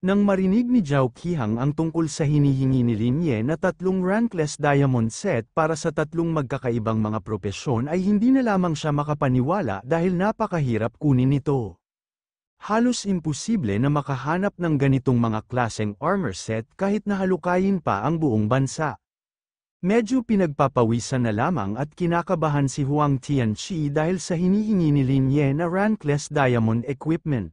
Nang marinig ni Zhao Qihang ang tungkol sa hinihingi ni Lin Ye na tatlong rankless diamond set para sa tatlong magkakaibang mga propesyon ay hindi na lamang siya makapaniwala dahil napakahirap kunin ito. Halos imposible na makahanap ng ganitong mga klaseng armor set kahit na halukayin pa ang buong bansa. Medyo pinagpapawisan na lamang at kinakabahan si Huang Tianqi dahil sa hinihingi ni Lin Ye na rankless diamond equipment.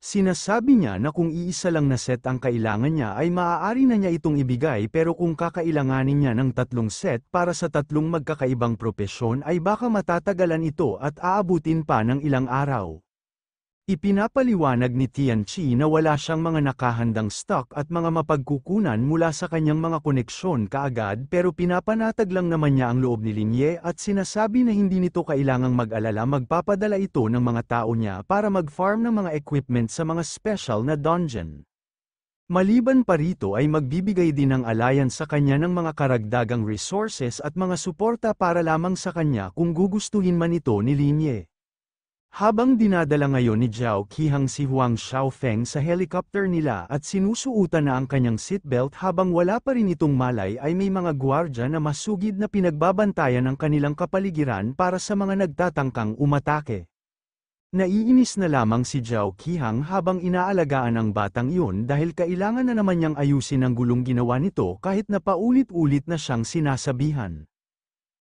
Sinasabi niya na kung iisa lang na set ang kailangan niya ay maaari na niya itong ibigay pero kung kakailanganin niya ng tatlong set para sa tatlong magkakaibang propesyon ay baka matatagalan ito at aabutin pa ng ilang araw. Ipinapaliwanag ni Tianqi na wala siyang mga nakahandang stock at mga mapagkukunan mula sa kanyang mga koneksyon kaagad pero pinapanatag lang naman niya ang loob ni Lin Ye at sinasabi na hindi nito kailangang mag-alala magpapadala ito ng mga tao niya para mag-farm ng mga equipment sa mga special na dungeon. Maliban pa rito ay magbibigay din ng alayan sa kanya ng mga karagdagang resources at mga suporta para lamang sa kanya kung gugustuhin man ito ni Lin Ye. Habang dinadala ngayon ni Zhao Qihang si Huang Xiaofeng sa helicopter nila at sinusuutan na ang kanyang seatbelt habang wala pa rin itong malay ay may mga gwardya na masugid na pinagbabantayan ang kanilang kapaligiran para sa mga nagtatangkang umatake. Naiinis na lamang si Zhao Qihang habang inaalagaan ang batang iyon dahil kailangan na naman niyang ayusin ang gulong ginawa nito kahit na paulit-ulit na siyang sinasabihan.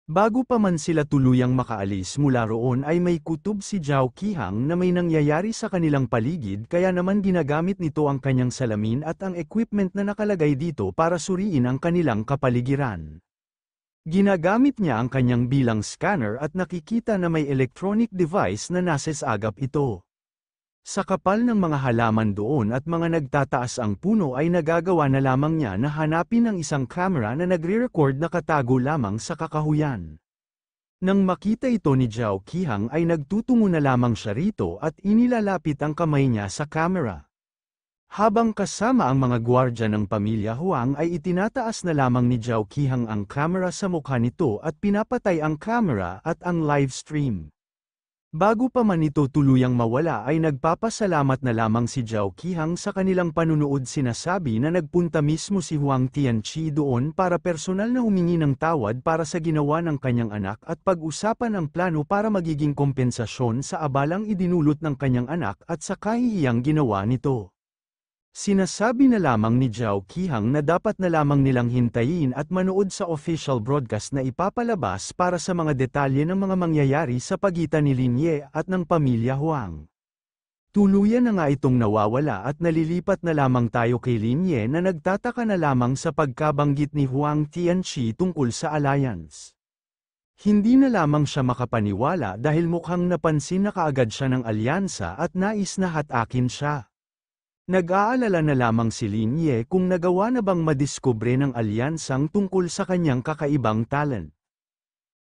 Bago pa man sila tuluyang makaalis mula roon ay may kutob si Zhao Qihang na may nangyayari sa kanilang paligid kaya naman ginagamit nito ang kanyang salamin at ang equipment na nakalagay dito para suriin ang kanilang kapaligiran. Ginagamit niya ang kanyang bilang scanner at nakikita na may electronic device na agap ito. Sa kapal ng mga halaman doon at mga nagtataas ang puno ay nagagawa na lamang niya na hanapin ang isang camera na nagre-record na katago lamang sa kakahuyan. Nang makita ito ni Zhao Qihang ay nagtutungo na lamang siya rito at inilalapit ang kamay niya sa camera. Habang kasama ang mga gwardya ng pamilya Huang ay itinataas na lamang ni Zhao Qihang ang camera sa mukha nito at pinapatay ang camera at ang live stream. Bago pa man ito tuluyang mawala ay nagpapasalamat na lamang si Zhao Qihang sa kanilang panunood sinasabi na nagpunta mismo si Huang Tianqi doon para personal na humingi ng tawad para sa ginawa ng kanyang anak at pag-usapan ang plano para magiging kompensasyon sa abalang idinulot ng kanyang anak at sa kahihiyang ginawa nito. Sinasabi na lamang ni Zhao Qihang na dapat na lamang nilang hintayin at manood sa official broadcast na ipapalabas para sa mga detalye ng mga mangyayari sa pagitan ni Lin Ye at ng pamilya Huang. Tuluyan na nga itong nawawala at nalilipat na lamang tayo kay Lin Ye na nagtataka na lamang sa pagkabanggit ni Huang Tianqi tungkol sa alliance. Hindi na lamang siya makapaniwala dahil mukhang napansin na kaagad siya ng alyansa at nais na hatakin siya. Nag-aalala na lamang si Lin Ye kung nagawa na bang madiskubre ng alyansang tungkol sa kanyang kakaibang talent.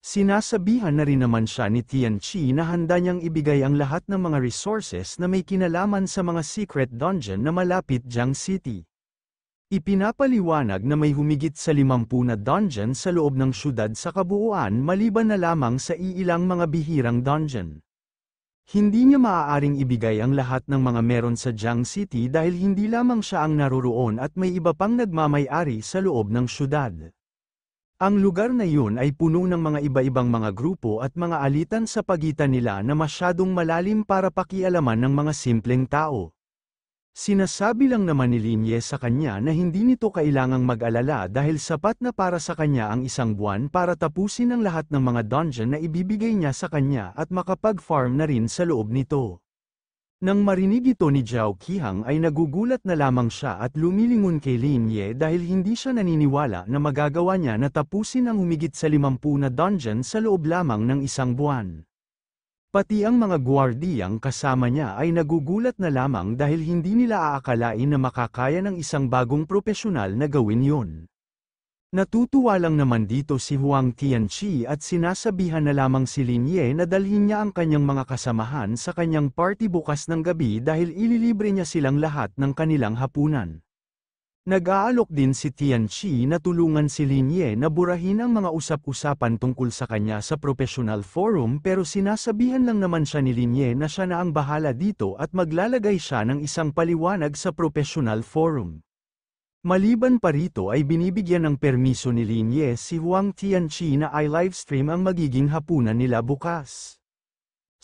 Sinasabihan na rin naman siya ni Tian Chi na handa niyang ibigay ang lahat ng mga resources na may kinalaman sa mga secret dungeon na malapit Jiang City. Ipinapaliwanag na may humigit sa 50 na dungeon sa loob ng syudad sa kabuuan maliban na lamang sa iilang mga bihirang dungeon. Hindi niya maaaring ibigay ang lahat ng mga meron sa Jiang City dahil hindi lamang siya ang naroroon at may iba pang nagmamayari sa loob ng syudad. Ang lugar na yun ay puno ng mga iba-ibang mga grupo at mga alitan sa pagitan nila na masyadong malalim para pakialaman ng mga simpleng tao. Sinasabi lang naman ni Linye sa kanya na hindi nito kailangang mag-alala dahil sapat na para sa kanya ang isang buwan para tapusin ang lahat ng mga dungeon na ibibigay niya sa kanya at makapag-farm na rin sa loob nito. Nang marinig ito ni Zhao Qihang ay nagugulat na lamang siya at lumilingon kay Linye dahil hindi siya naniniwala na magagawa niya na tapusin ang humigit sa 50 na dungeon sa loob lamang ng isang buwan. Pati ang mga guwardiyang kasama niya ay nagugulat na lamang dahil hindi nila aakalain na makakaya ng isang bagong propesyonal na gawin yon. Natutuwa lang naman dito si Huang Tianqi at sinasabihan na lamang si Lin Ye na dalhin niya ang kanyang mga kasamahan sa kanyang party bukas ng gabi dahil ililibre niya silang lahat ng kanilang hapunan. Nag-aalok din si Tianqi na tulungan si Lin Ye na burahin ang mga usap-usapan tungkol sa kanya sa professional forum pero sinasabihan lang naman siya ni Lin Ye na siya na ang bahala dito at maglalagay siya ng isang paliwanag sa professional forum. Maliban pa rito ay binibigyan ng permiso ni Lin Ye si Huang Tianqi na i-livestream ang magiging hapunan nila bukas.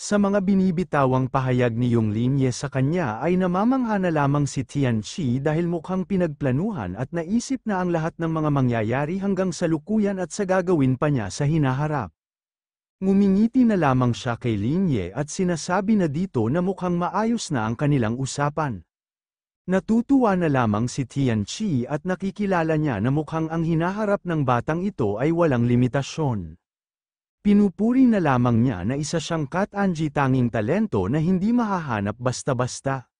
Sa mga binibitawang pahayag ni Yung Linye sa kanya ay namamangha na lamang si Tian Chi dahil mukhang pinagplanuhan at naisip na ang lahat ng mga mangyayari hanggang sa lukuyan at sa gagawin pa niya sa hinaharap. Ngumingiti na lamang siya kay Linye at sinasabi na dito na mukhang maayos na ang kanilang usapan. Natutuwa na lamang si Tian Chi at nakikilala niya na mukhang ang hinaharap ng batang ito ay walang limitasyon. Pinupuri na lamang niya na isa siyang Kat tanging talento na hindi mahahanap basta-basta.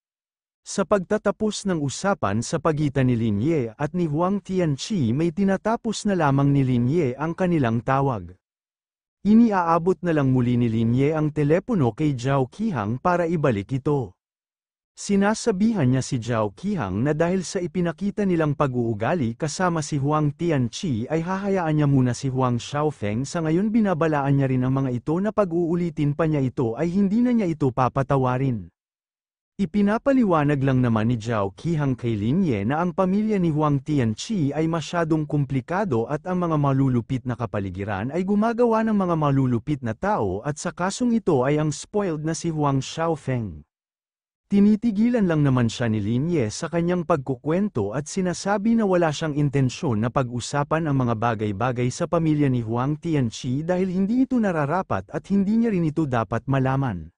Sa pagtatapos ng usapan sa pagitan ni Lin Ye at ni Huang Tianqi may tinatapos na lamang ni Lin Ye ang kanilang tawag. Iniaabot na lang muli ni Lin Ye ang telepono kay Zhao Qihang para ibalik ito. Sinasabihan niya si Zhao Qihang na dahil sa ipinakita nilang pag-uugali kasama si Huang Tianqi ay hahayaan niya muna si Huang Xiaofeng sa ngayon binabalaan niya rin ang mga ito na pag-uulitin pa niya ito ay hindi na niya ito papatawarin. Ipinapaliwanag lang naman ni Zhao Qihang kay Lin Ye na ang pamilya ni Huang Tianqi ay masyadong komplikado at ang mga malulupit na kapaligiran ay gumagawa ng mga malulupit na tao at sa kasong ito ay ang spoiled na si Huang Xiaofeng. Tinitigilan lang naman siya ni Linye sa kanyang pagkukwento at sinasabi na wala siyang intensyon na pag-usapan ang mga bagay-bagay sa pamilya ni Huang Tianqi dahil hindi ito nararapat at hindi niya rin ito dapat malaman.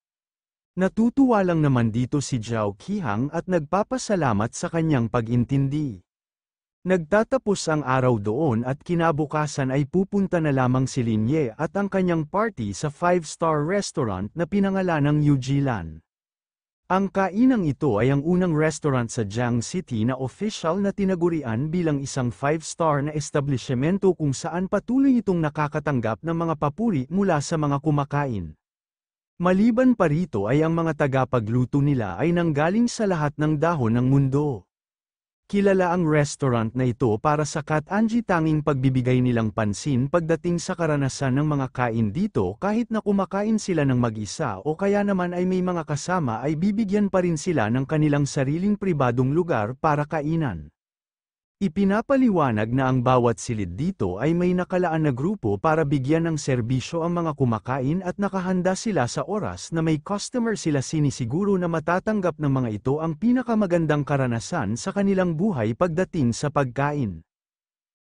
Natutuwa lang naman dito si Zhao Qihang at nagpapasalamat sa kanyang pag-intindi. Nagtatapos ang araw doon at kinabukasan ay pupunta na lamang si Linye at ang kanyang party sa five-star restaurant na pinangalan ng Yujilan. Ang kainang ito ay ang unang restaurant sa Jiang City na official na tinagurian bilang isang 5-star na establishmento kung saan patuloy itong nakakatanggap ng mga papuri mula sa mga kumakain. Maliban pa rito ay ang mga tagapagluto nila ay nanggaling sa lahat ng dahon ng mundo. Kilala ang restaurant na ito para sa Kat tanging pagbibigay nilang pansin pagdating sa karanasan ng mga kain dito kahit na kumakain sila ng mag-isa o kaya naman ay may mga kasama ay bibigyan pa rin sila ng kanilang sariling pribadong lugar para kainan. Ipinapaliwanag na ang bawat silid dito ay may nakalaan na grupo para bigyan ng serbisyo ang mga kumakain at nakahanda sila sa oras na may customer sila sinisiguro na matatanggap ng mga ito ang pinakamagandang karanasan sa kanilang buhay pagdating sa pagkain.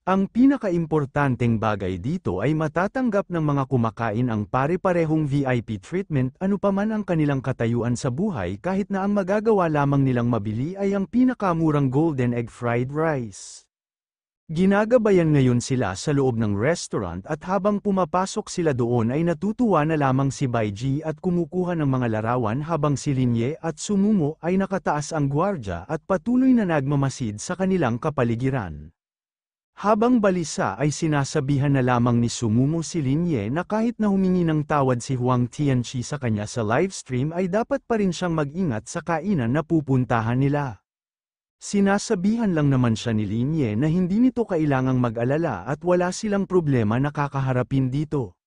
Ang pinakaimportanteng bagay dito ay matatanggap ng mga kumakain ang pare-parehong VIP treatment anupaman ang kanilang katayuan sa buhay kahit na ang magagawa lamang nilang mabili ay ang pinakamurang golden egg fried rice. Ginagabayan ngayon sila sa loob ng restaurant at habang pumapasok sila doon ay natutuwa na lamang si Baiji at kumukuha ng mga larawan habang si Linye at Sumumo ay nakataas ang gwardya at patuloy na nagmamasid sa kanilang kapaligiran. Habang balisa ay sinasabihan na lamang ni Sumumo si Linye na kahit na humingi ng tawad si Huang Tianchi sa kanya sa livestream ay dapat pa rin siyang mag-ingat sa kainan na pupuntahan nila. Sinasabihan lang naman siya ni Linye na hindi nito kailangang mag-alala at wala silang problema na kakaharapin dito.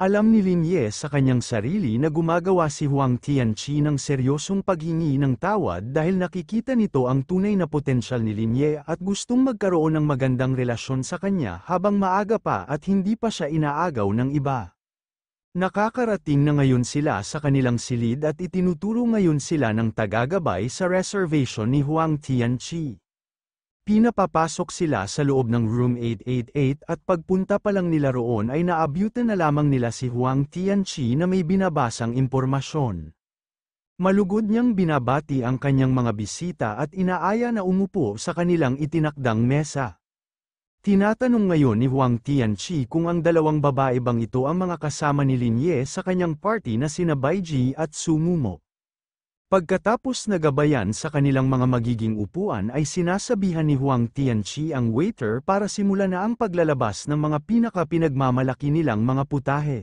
Alam ni Lin Ye sa kanyang sarili na gumagawa si Huang Tianqi ng seryosong paghingi ng tawad dahil nakikita nito ang tunay na potensyal ni Lin Ye at gustong magkaroon ng magandang relasyon sa kanya habang maaga pa at hindi pa siya inaagaw ng iba. Nakakarating na ngayon sila sa kanilang silid at itinuturo ngayon sila ng tagagabay sa reservation ni Huang Tianqi. Pinapapasok sila sa loob ng room 888 at pagpunta pa lang nila roon ay naabyutan na lamang nila si Huang Tianqi na may binabasang impormasyon. Malugod niyang binabati ang kanyang mga bisita at inaaya na umupo sa kanilang itinakdang mesa. Tinatanong ngayon ni Huang Tianqi kung ang dalawang babae bang ito ang mga kasama ni Lin Ye sa kanyang party na sina Baiji at Sumumo. Pagkatapos nagabayan sa kanilang mga magiging upuan ay sinasabihan ni Huang Tianqi ang waiter para simulan na ang paglalabas ng mga pinaka-pinagmamalaki nilang mga putahe.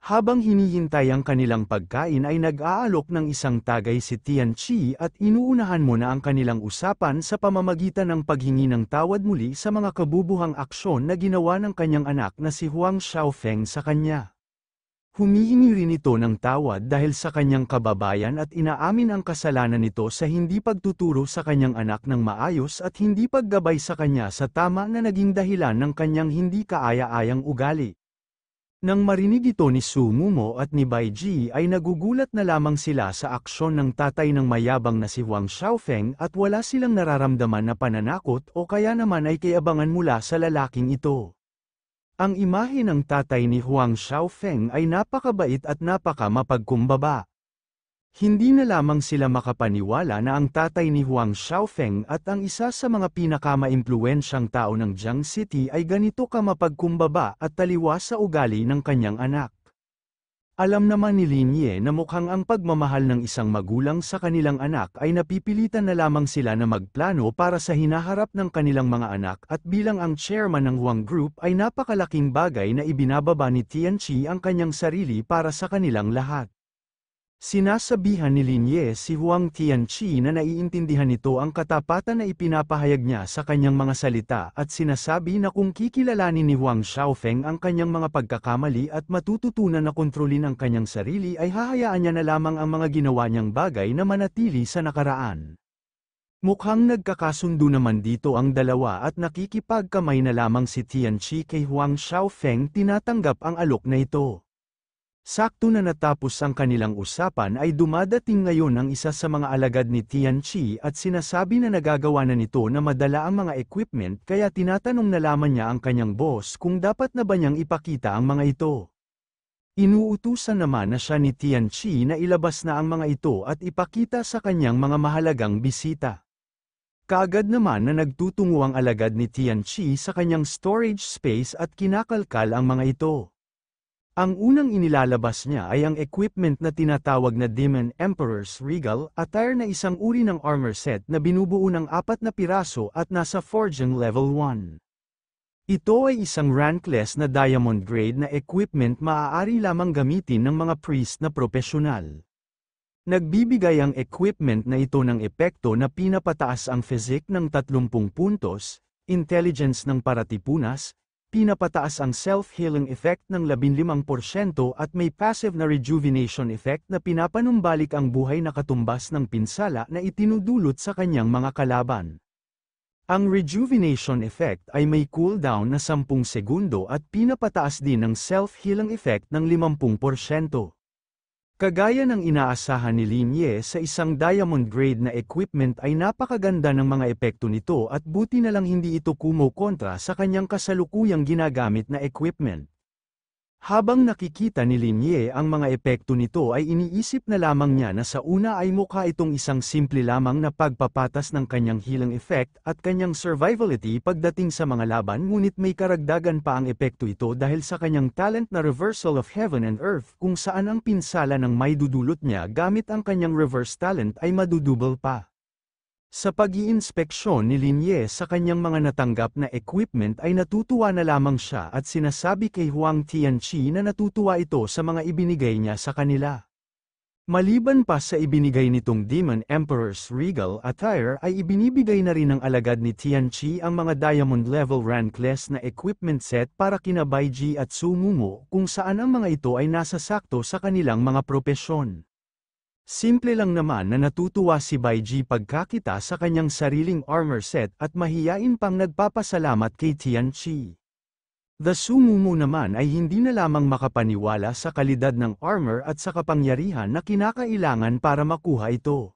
Habang hinihintay ang kanilang pagkain ay nag-aalok ng isang tagay si Tianqi at inuunahan mo na ang kanilang usapan sa pamamagitan ng paghingi ng tawad muli sa mga kabubuhang aksyon na ginawa ng kanyang anak na si Huang Xiaofeng sa kanya. Humihingi rin ito ng tawad dahil sa kanyang kababayan at inaamin ang kasalanan nito sa hindi pagtuturo sa kanyang anak ng maayos at hindi paggabay sa kanya sa tama na naging dahilan ng kanyang hindi kaaya-ayang ugali. Nang marinig ito ni Sumumo at ni Baiji ay nagugulat na lamang sila sa aksyon ng tatay ng mayabang na si Wang Xiaofeng at wala silang nararamdaman na pananakot o kaya naman ay kayabangan mula sa lalaking ito. Ang imahe ng tatay ni Huang Xiaofeng ay napakabait at napakamapagkumbaba. Hindi na lamang sila makapaniwala na ang tatay ni Huang Xiaofeng at ang isa sa mga pinakamaimpluwensyang tao ng Jiang City ay ganito kamapagkumbaba at taliwa sa ugali ng kanyang anak. Alam naman ni Linye na mukhang ang pagmamahal ng isang magulang sa kanilang anak ay napipilitan na lamang sila na magplano para sa hinaharap ng kanilang mga anak at bilang ang chairman ng Huang Group ay napakalaking bagay na ibinababa ni Tianchi ang kanyang sarili para sa kanilang lahat. Sinasabihan ni Lin Ye si Huang Tianqi na naiintindihan nito ang katapatan na ipinapahayag niya sa kanyang mga salita at sinasabi na kung kikilalanin ni Huang Xiaofeng ang kanyang mga pagkakamali at matututunan na kontrolin ang kanyang sarili ay hahayaan niya na lamang ang mga ginawa niyang bagay na manatili sa nakaraan. Mukhang nagkakasundo naman dito ang dalawa at nakikipagkamay na lamang si Tianqi kay Huang Xiaofeng tinatanggap ang alok na ito. Sakto na natapos ang kanilang usapan ay dumadating ngayon ang isa sa mga alagad ni Tian Chi at sinasabi na nagagawa na nito na madala ang mga equipment kaya tinatanong nalaman niya ang kanyang boss kung dapat na ba niyang ipakita ang mga ito. Inuutusan naman na siya ni Tian Chi na ilabas na ang mga ito at ipakita sa kanyang mga mahalagang bisita. Kaagad naman na nagtutungo ang alagad ni Tian Chi sa kanyang storage space at kinakalkal ang mga ito. Ang unang inilalabas niya ay ang equipment na tinatawag na Demon Emperor's Regal attire na isang uri ng armor set na binubuo ng apat na piraso at nasa Forging Level 1. Ito ay isang rankless na diamond grade na equipment maaari lamang gamitin ng mga priest na profesional. Nagbibigay ang equipment na ito ng epekto na pinapataas ang physique ng 30 puntos, intelligence ng paratipunas, pinapataas ang self-healing effect ng 15% at may passive na rejuvenation effect na pinapanumbalik ang buhay na katumbas ng pinsala na itinudulot sa kanyang mga kalaban. Ang rejuvenation effect ay may cooldown na 10 segundo at pinapataas din ang self-healing effect ng 50%. Kagaya ng inaasahan ni Ye sa isang diamond grade na equipment ay napakaganda ng mga epekto nito at buti na lang hindi ito kumokontra sa kanyang kasalukuyang ginagamit na equipment. Habang nakikita ni Linye ang mga epekto nito ay iniisip na lamang niya na sa una ay mukha itong isang simple lamang na pagpapatas ng kanyang healing effect at kanyang survivability pagdating sa mga laban ngunit may karagdagan pa ang epekto ito dahil sa kanyang talent na reversal of heaven and earth kung saan ang pinsala ng may dudulot niya gamit ang kanyang reverse talent ay madudubol pa. Sa pag-iinspeksyon ni Linye sa kanyang mga natanggap na equipment ay natutuwa na lamang siya at sinasabi kay Huang Tianqi na natutuwa ito sa mga ibinigay niya sa kanila. Maliban pa sa ibinigay nitong Demon Emperor's Regal Attire ay ibinibigay na rin ng alagad ni Tianqi ang mga Diamond Level Rankless na equipment set para kina Baiji at Sumumo kung saan ang mga ito ay nasa sakto sa kanilang mga propesyon. Simple lang naman na natutuwa si Baiji pagkakita sa kanyang sariling armor set at mahiyain pang nagpapasalamat kay Tianchi. The Sumumu naman ay hindi na lamang makapaniwala sa kalidad ng armor at sa kapangyarihan na kinakailangan para makuha ito.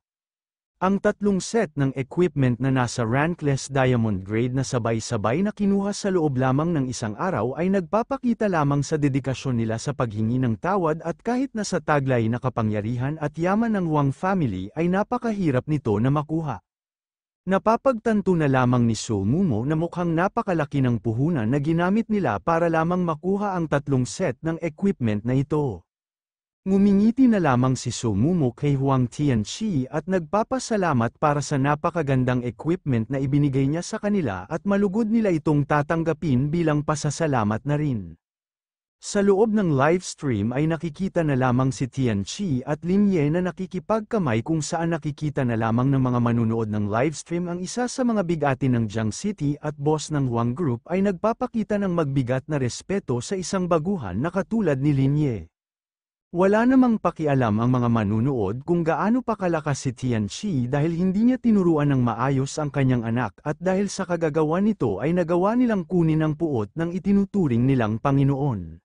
Ang tatlong set ng equipment na nasa rankless diamond grade na sabay-sabay na kinuha sa loob lamang ng isang araw ay nagpapakita lamang sa dedikasyon nila sa paghingi ng tawad at kahit na sa taglay na kapangyarihan at yaman ng Wang family ay napakahirap nito na makuha. Napapagtanto na lamang ni Sumumo na mukhang napakalaki ng puhunan na ginamit nila para lamang makuha ang tatlong set ng equipment na ito. Ngumingiti na lamang si Sumumo kay Huang Tianqi at nagpapasalamat para sa napakagandang equipment na ibinigay niya sa kanila at malugod nila itong tatanggapin bilang pasasalamat na rin. Sa loob ng livestream ay nakikita na lamang si Tianqi at Lin Ye na nakikipagkamay kung saan nakikita na lamang ng mga manunood ng livestream ang isa sa mga bigati ng Jiang City at boss ng Huang Group ay nagpapakita ng magbigat na respeto sa isang baguhan na katulad ni Lin Ye. Wala namang pakialam ang mga manunood kung gaano pa kalakas si Tianxi dahil hindi niya tinuruan ng maayos ang kanyang anak at dahil sa kagagawa nito ay nagawa nilang kunin ang puot ng itinuturing nilang Panginoon.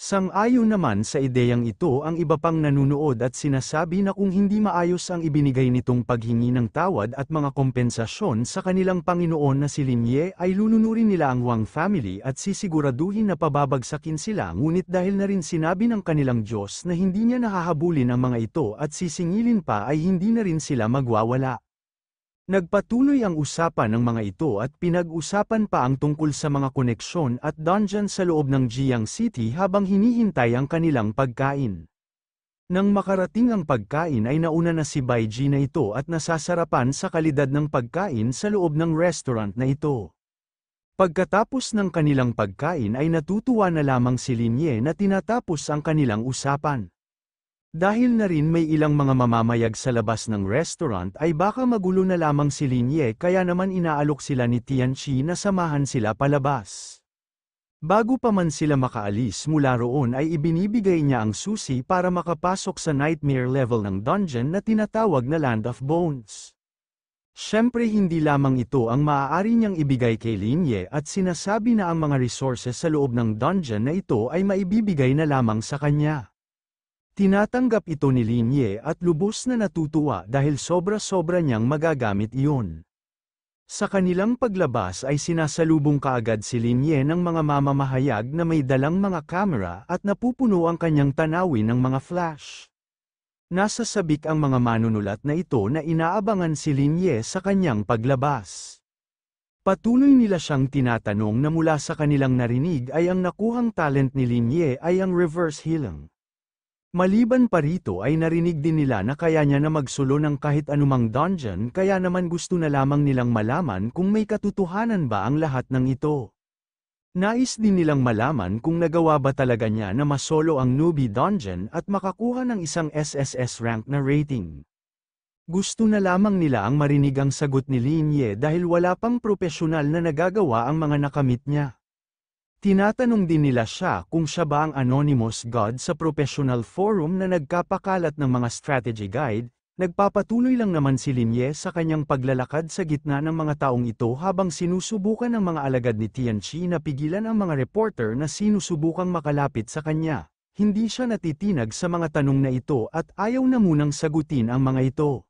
Sang-ayon naman sa ideyang ito ang iba pang nanunood at sinasabi na kung hindi maayos ang ibinigay nitong paghingi ng tawad at mga kompensasyon sa kanilang Panginoon na si Lin Ye ay lulunurin nila ang Wang family at sisiguraduhin na pababagsakin sila ngunit dahil na rin sinabi ng kanilang Diyos na hindi niya nahahabulin ang mga ito at sisingilin pa ay hindi na rin sila magwawala. Nagpatuloy ang usapan ng mga ito at pinag-usapan pa ang tungkol sa mga koneksyon at dungeon sa loob ng Jiang City habang hinihintay ang kanilang pagkain. Nang makarating ang pagkain ay nauna na si Baiji na ito at nasasarapan sa kalidad ng pagkain sa loob ng restaurant na ito. Pagkatapos ng kanilang pagkain ay natutuwa na lamang si Linye na tinatapos ang kanilang usapan. Dahil na rin may ilang mga mamamayag sa labas ng restaurant ay baka magulo na lamang si Linye kaya naman inaalok sila ni Tianchi na samahan sila palabas. Bago pa man sila makaalis mula roon ay ibinibigay niya ang susi para makapasok sa nightmare level ng dungeon na tinatawag na Land of Bones. Siyempre hindi lamang ito ang maaari niyang ibigay kay Linye at sinasabi na ang mga resources sa loob ng dungeon na ito ay maibibigay na lamang sa kanya. Tinatanggap ito ni Lin Ye at lubos na natutuwa dahil sobra-sobra niyang magagamit iyon. Sa kanilang paglabas ay sinasalubong kaagad si Lin Ye ng mga mamamahayag na may dalang mga kamera at napupuno ang kanyang tanawin ng mga flash. Nasa sabik ang mga manunulat na ito na inaabangan si Lin Ye sa kanyang paglabas. Patuloy nila siyang tinatanong na mula sa kanilang narinig ay ang nakuhang talent ni Lin Ye ay ang reverse healing. Maliban pa rito ay narinig din nila na kaya niya na magsulo ng kahit anumang dungeon kaya naman gusto na lamang nilang malaman kung may katotohanan ba ang lahat ng ito. Nais din nilang malaman kung nagawa ba talaga niya na masolo ang newbie dungeon at makakuha ng isang SSS rank na rating. Gusto na lamang nila ang marinig ang sagot ni Linye dahil wala pang propesyonal na nagagawa ang mga nakamit niya. Tinatanong din nila siya kung siya ba ang anonymous god sa professional forum na nagkapakalat ng mga strategy guide, nagpapatuloy lang naman si Linye sa kanyang paglalakad sa gitna ng mga taong ito habang sinusubukan ng mga alagad ni Tianchi na pigilan ang mga reporter na sinusubukang makalapit sa kanya. Hindi siya natitinag sa mga tanong na ito at ayaw na munang sagutin ang mga ito.